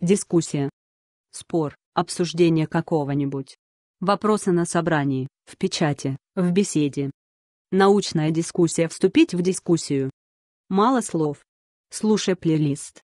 Дискуссия. Спор, обсуждение какого-нибудь. Вопросы на собрании, в печати, в беседе. Научная дискуссия вступить в дискуссию. Мало слов. Слушай плейлист.